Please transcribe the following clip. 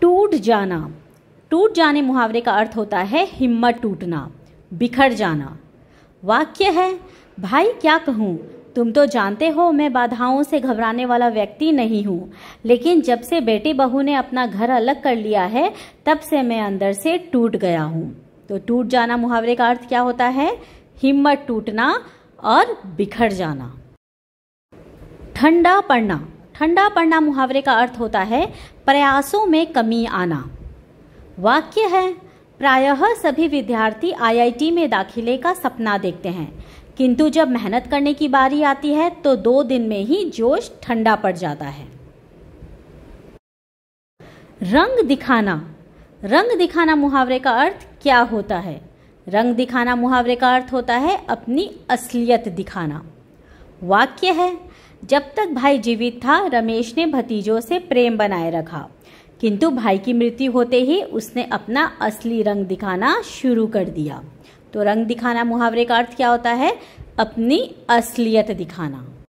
टूट जाना टूट जाने मुहावरे का अर्थ होता है हिम्मत टूटना बिखर जाना वाक्य है भाई क्या कहूँ तुम तो जानते हो मैं बाधाओं से घबराने वाला व्यक्ति नहीं हूँ लेकिन जब से बेटी बहू ने अपना घर अलग कर लिया है तब से मैं अंदर से टूट गया हूँ तो टूट जाना मुहावरे का अर्थ क्या होता है हिम्मत टूटना और बिखर जाना ठंडा पड़ना ठंडा पड़ना मुहावरे का अर्थ होता है प्रयासों में कमी आना वाक्य है प्रायः सभी विद्यार्थी आईआईटी में दाखिले का सपना देखते हैं किंतु जब मेहनत करने की बारी आती है तो दो दिन में ही जोश ठंडा पड़ जाता है रंग दिखाना रंग दिखाना मुहावरे का अर्थ क्या होता है रंग दिखाना मुहावरे का अर्थ होता है अपनी असलियत दिखाना वाक्य है जब तक भाई जीवित था रमेश ने भतीजों से प्रेम बनाए रखा किंतु भाई की मृत्यु होते ही उसने अपना असली रंग दिखाना शुरू कर दिया तो रंग दिखाना मुहावरे का अर्थ क्या होता है अपनी असलियत दिखाना